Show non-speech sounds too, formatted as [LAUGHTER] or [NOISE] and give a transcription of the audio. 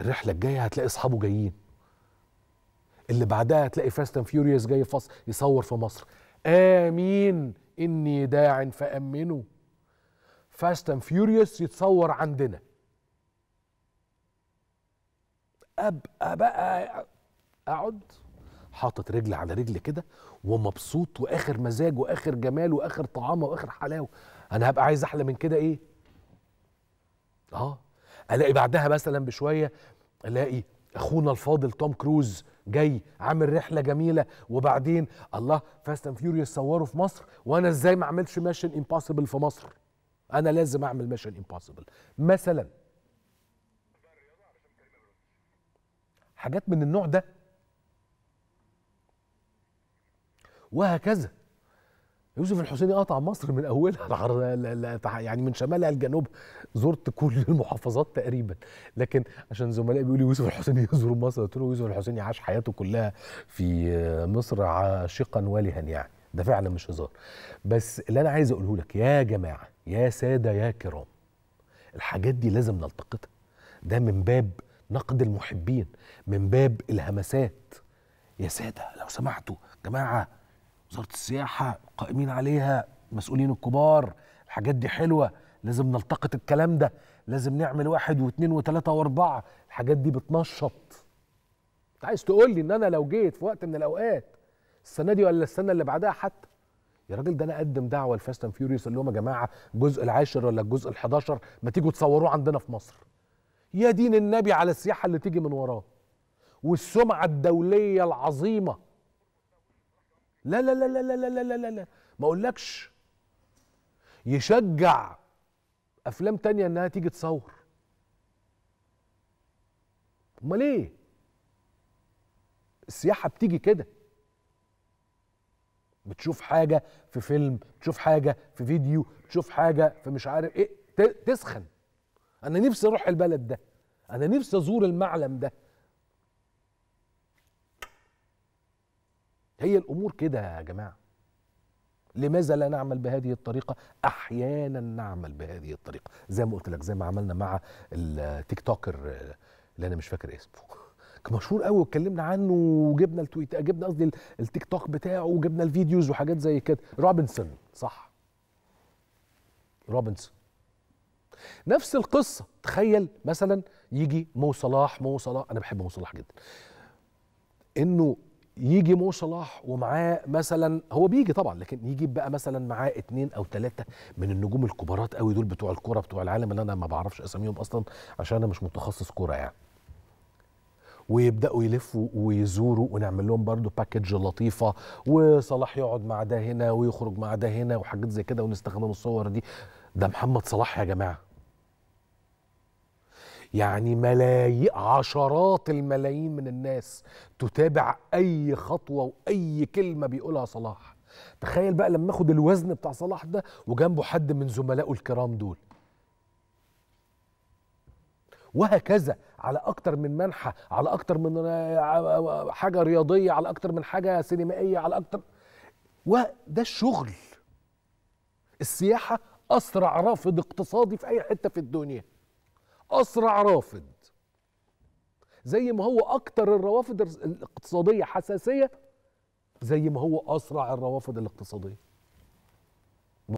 الرحله الجايه هتلاقي اصحابه جايين اللي بعدها هتلاقي فاست اند فيوريوس جاي فص يصور في مصر امين اني داع فامنوا فاست اند فيوريوس يتصور عندنا ابقى بقى اقعد حاطط رجل على رجل كده ومبسوط واخر مزاج واخر جمال واخر طعامه واخر حلاوه انا هبقى عايز احلى من كده ايه اه الاقي بعدها مثلا بشويه الاقي اخونا الفاضل توم كروز جاي عامل رحله جميله وبعدين الله فاست اند فيوريوس صوره في مصر وانا ازاي ما اعملش ميشن امبوسيبل في مصر انا لازم اعمل ميشن امبوسيبل مثلا حاجات من النوع ده وهكذا يوسف الحسيني قطع مصر من اولها [LAUGHS] يعني من شمالها لجنوب زرت كل المحافظات تقريبا لكن عشان زملائي بيقولوا يوسف الحسيني [LAUGHS] يزور مصر قلت له يوسف الحسيني عاش حياته كلها في مصر عاشقا والها يعني ده فعلا مش هزار بس اللي انا عايز اقوله لك يا جماعه يا ساده يا كرام الحاجات دي لازم نلتقطها ده من باب نقد المحبين من باب الهمسات يا ساده لو سمحتوا جماعه وزاره السياحه قائمين عليها المسؤولين الكبار الحاجات دي حلوه لازم نلتقط الكلام ده لازم نعمل واحد واثنين وثلاثه واربعه الحاجات دي بتنشط انت عايز تقول لي ان انا لو جيت في وقت من الاوقات السنه دي ولا السنه اللي بعدها حتى يا راجل ده انا اقدم دعوه لفاست اند فيوريوس اللي هم يا جماعه الجزء العاشر ولا الجزء ال11 ما تيجوا تصوروه عندنا في مصر يا دين النبي على السياحه اللي تيجي من وراه والسمعه الدوليه العظيمه لا لا لا لا لا لا لا لا لا ما اقولكش يشجع افلام تانية انها تيجي تصور امال ايه السياحه بتيجي كده بتشوف حاجه في فيلم بتشوف حاجه في فيديو بتشوف حاجه في مش عارف ايه تسخن انا نفسي اروح البلد ده انا نفسي ازور المعلم ده هي الامور كده يا جماعه لماذا لا نعمل بهذه الطريقه احيانا نعمل بهذه الطريقه زي ما قلت لك زي ما عملنا مع التيك توكر اللي انا مش فاكر اسمه مشهور قوي واتكلمنا عنه وجبنا التويت جبنا قصدي التيك توك بتاعه وجبنا الفيديوز وحاجات زي كده روبنسون صح روبنسون نفس القصه تخيل مثلا يجي مو صلاح مو صلاح انا بحب مو صلاح جدا انه يجي مو صلاح ومعاه مثلا هو بيجي طبعا لكن يجيب بقى مثلا معاه اتنين او ثلاثه من النجوم الكبارات قوي دول بتوع الكوره بتوع العالم اللي انا ما بعرفش اساميهم اصلا عشان انا مش متخصص كوره يعني ويبداوا يلفوا ويزوروا ونعمل لهم برضو باكج لطيفه وصلاح يقعد مع ده هنا ويخرج مع ده هنا وحاجات زي كده ونستخدم الصور دي ده محمد صلاح يا جماعه يعني ملايين عشرات الملايين من الناس تتابع اي خطوه واي كلمه بيقولها صلاح تخيل بقى لما اخد الوزن بتاع صلاح ده وجنبه حد من زملائه الكرام دول وهكذا على اكتر من منحة على اكتر من حاجة رياضية على اكتر من حاجة سينمائية على اكتر وده الشغل السياحة اسرع رافد اقتصادي في اي حتة في الدنيا اسرع رافض زي ما هو اكتر الروافد الاقتصاديه حساسيه زي ما هو اسرع الروافد الاقتصاديه